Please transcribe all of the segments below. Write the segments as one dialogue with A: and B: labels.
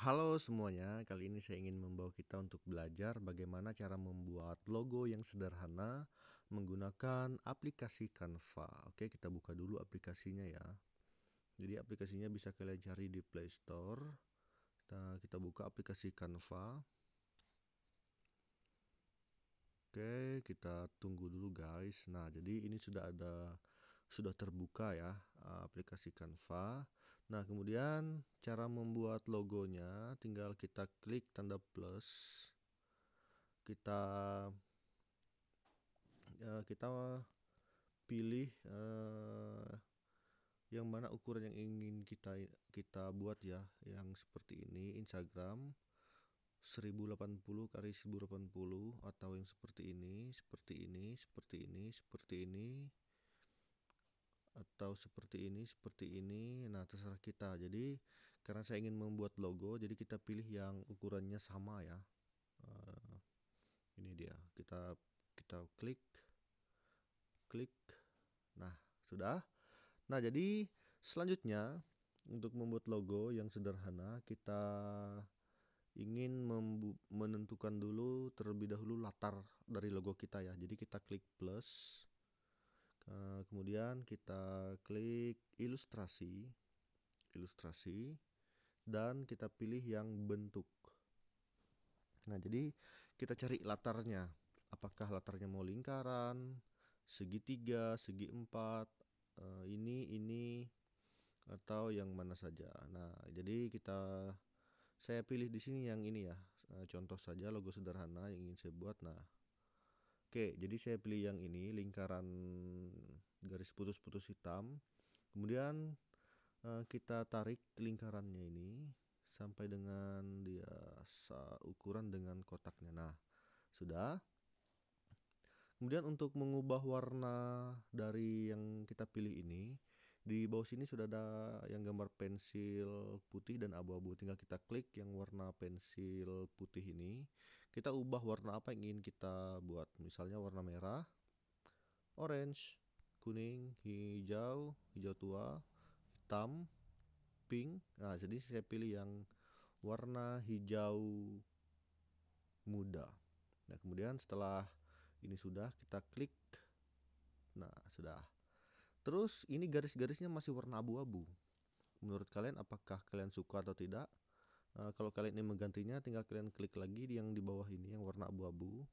A: Halo semuanya, kali ini saya ingin membawa kita untuk belajar bagaimana cara membuat logo yang sederhana menggunakan aplikasi Canva. Oke, kita buka dulu aplikasinya ya. Jadi aplikasinya bisa kalian cari di Play Store. Kita, kita buka aplikasi Canva. Oke, kita tunggu dulu guys. Nah, jadi ini sudah ada sudah terbuka ya eh, aplikasi Canva. Nah, kemudian cara membuat logonya tinggal kita klik tanda plus. Kita eh, kita pilih eh, yang mana ukuran yang ingin kita kita buat ya, yang seperti ini Instagram 1080 kali 1080 atau yang seperti ini, seperti ini, seperti ini, seperti ini, atau seperti ini seperti ini nah terserah kita jadi karena saya ingin membuat logo jadi kita pilih yang ukurannya sama ya uh, ini dia kita kita klik klik nah sudah nah jadi selanjutnya untuk membuat logo yang sederhana kita ingin menentukan dulu terlebih dahulu latar dari logo kita ya jadi kita klik plus Eh, kemudian kita klik ilustrasi, ilustrasi, dan kita pilih yang bentuk. Nah, jadi kita cari latarnya. Apakah latarnya mau lingkaran, segitiga, segi empat, eh, ini, ini, atau yang mana saja. Nah, jadi kita saya pilih di sini yang ini ya. Eh, contoh saja logo sederhana yang ingin saya buat. Nah, Oke, jadi saya pilih yang ini, lingkaran garis putus-putus hitam. Kemudian eh, kita tarik lingkarannya ini sampai dengan dia ukuran dengan kotaknya. Nah, sudah. Kemudian untuk mengubah warna dari yang kita pilih ini, di bawah sini sudah ada yang gambar pensil putih dan abu-abu tinggal kita klik yang warna pensil putih ini kita ubah warna apa yang ingin kita buat misalnya warna merah orange kuning hijau hijau tua hitam pink nah jadi saya pilih yang warna hijau muda nah kemudian setelah ini sudah kita klik nah sudah Terus ini garis-garisnya masih warna abu-abu. Menurut kalian apakah kalian suka atau tidak? Nah, kalau kalian ingin menggantinya tinggal kalian klik lagi di yang di bawah ini yang warna abu-abu.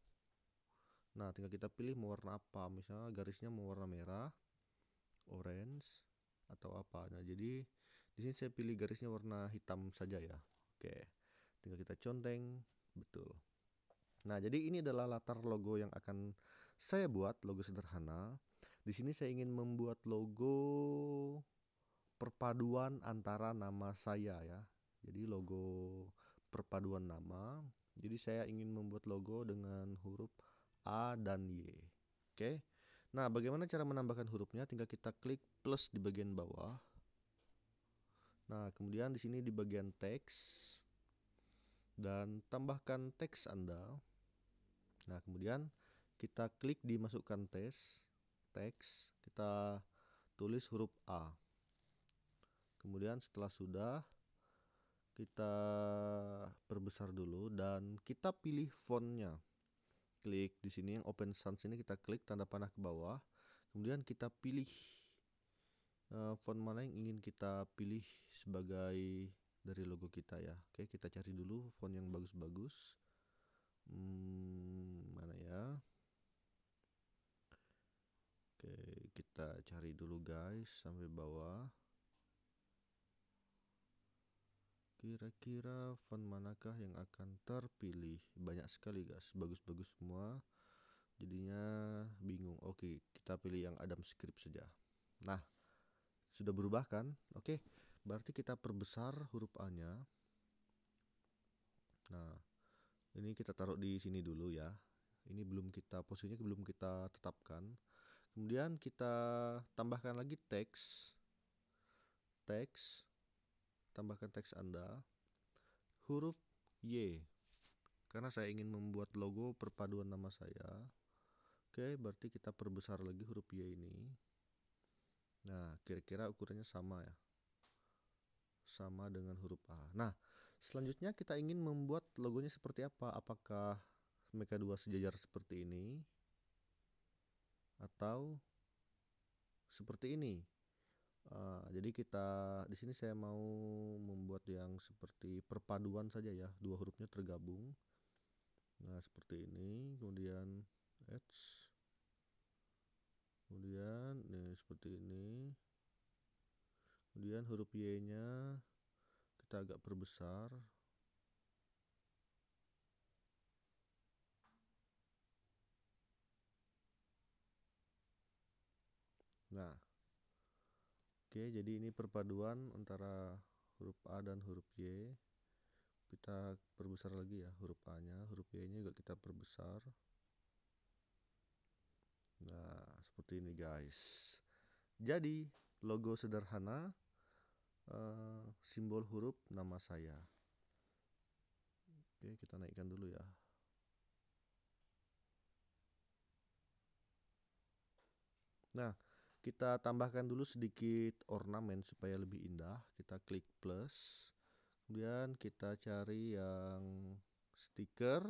A: Nah, tinggal kita pilih mau warna apa. Misalnya garisnya mau warna merah, orange atau apa. Nah, jadi di sini saya pilih garisnya warna hitam saja ya. Oke. Tinggal kita conteng, betul. Nah, jadi ini adalah latar logo yang akan saya buat, logo sederhana. Di sini saya ingin membuat logo perpaduan antara nama saya ya. Jadi logo perpaduan nama. Jadi saya ingin membuat logo dengan huruf A dan Y. Oke. Nah, bagaimana cara menambahkan hurufnya? Tinggal kita klik plus di bagian bawah. Nah, kemudian di sini di bagian teks dan tambahkan teks Anda. Nah, kemudian kita klik di masukkan teks teks kita tulis huruf A kemudian setelah sudah kita perbesar dulu dan kita pilih fontnya klik di sini yang Open Sans ini kita klik tanda panah ke bawah kemudian kita pilih eh, font mana yang ingin kita pilih sebagai dari logo kita ya oke kita cari dulu font yang bagus-bagus hmm, mana ya kita cari dulu guys sampai bawah kira-kira font manakah yang akan terpilih banyak sekali guys bagus-bagus semua jadinya bingung oke kita pilih yang Adam script saja nah sudah berubah kan oke berarti kita perbesar huruf A nya nah ini kita taruh di sini dulu ya ini belum kita posisinya belum kita tetapkan kemudian kita tambahkan lagi teks teks tambahkan teks Anda huruf Y karena saya ingin membuat logo perpaduan nama saya oke berarti kita perbesar lagi huruf Y ini nah kira-kira ukurannya sama ya sama dengan huruf A nah selanjutnya kita ingin membuat logonya seperti apa apakah mereka dua sejajar seperti ini atau seperti ini. Uh, jadi kita di sini saya mau membuat yang seperti perpaduan saja ya, dua hurufnya tergabung. Nah, seperti ini. Kemudian edge. Kemudian nih seperti ini. Kemudian huruf Y-nya kita agak perbesar Oke, jadi ini perpaduan antara huruf A dan huruf Y. Kita perbesar lagi ya huruf A-nya, huruf Y-nya juga kita perbesar. Nah, seperti ini guys. Jadi, logo sederhana eh, simbol huruf nama saya. Oke, kita naikkan dulu ya. Nah, kita tambahkan dulu sedikit ornamen supaya lebih indah kita klik plus kemudian kita cari yang stiker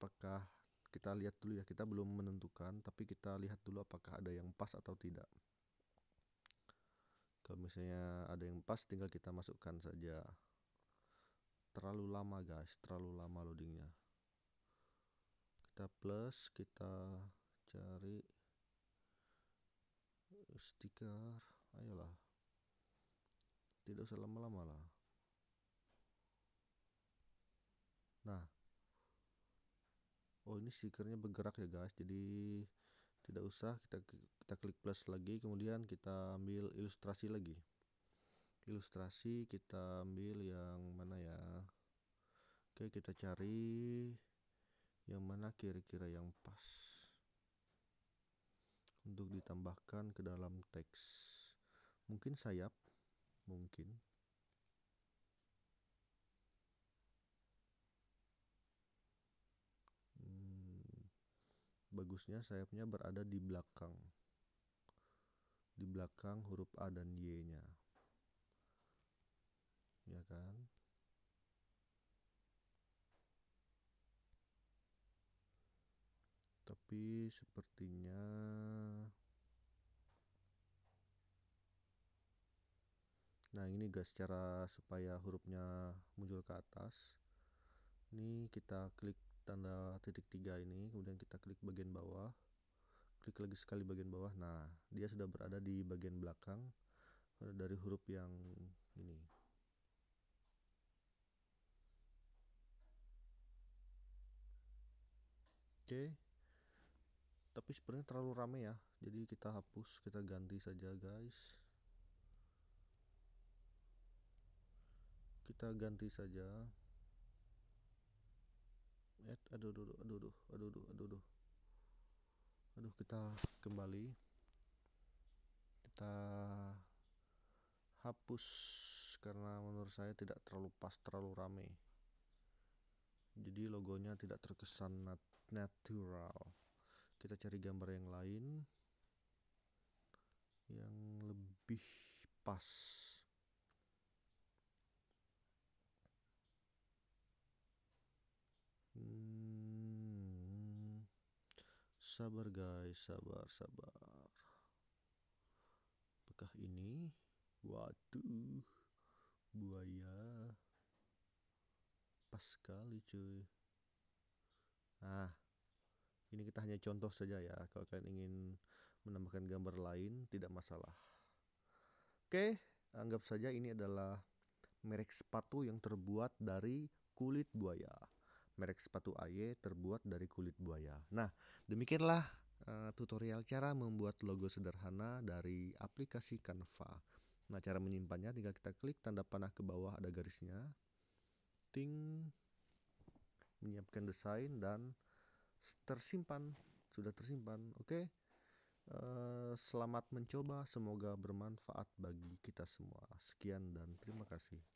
A: apakah kita lihat dulu ya kita belum menentukan tapi kita lihat dulu apakah ada yang pas atau tidak kalau misalnya ada yang pas tinggal kita masukkan saja terlalu lama guys terlalu lama loadingnya kita plus kita cari stiker ayolah tidak usah lama-lama lah nah oh ini stikernya bergerak ya guys jadi tidak usah kita kita klik plus lagi kemudian kita ambil ilustrasi lagi ilustrasi kita ambil yang mana ya oke kita cari yang mana kira-kira yang pas untuk ditambahkan ke dalam teks. Mungkin sayap, mungkin. Hmm, bagusnya sayapnya berada di belakang. Di belakang huruf A dan Y-nya. Ya kan? tapi sepertinya ini guys cara supaya hurufnya muncul ke atas ini kita klik tanda titik tiga ini kemudian kita klik bagian bawah klik lagi sekali bagian bawah nah dia sudah berada di bagian belakang dari huruf yang ini oke tapi sebenarnya terlalu rame ya jadi kita hapus kita ganti saja guys kita ganti saja eh, aduh aduh aduh aduh aduh aduh aduh aduh, aduh kita kembali kita hapus karena menurut saya tidak terlalu pas terlalu rame jadi logonya tidak terkesan nat natural kita cari gambar yang lain yang lebih pas Hmm, sabar guys sabar sabar apakah ini waduh buaya pas sekali cuy Nah, ini kita hanya contoh saja ya kalau kalian ingin menambahkan gambar lain tidak masalah oke anggap saja ini adalah merek sepatu yang terbuat dari kulit buaya merek sepatu AY terbuat dari kulit buaya. Nah, demikianlah uh, tutorial cara membuat logo sederhana dari aplikasi Canva. Nah, cara menyimpannya tinggal kita klik tanda panah ke bawah ada garisnya. Ting menyiapkan desain dan tersimpan, sudah tersimpan. Oke. Okay? Uh, eh, selamat mencoba, semoga bermanfaat bagi kita semua. Sekian dan terima kasih.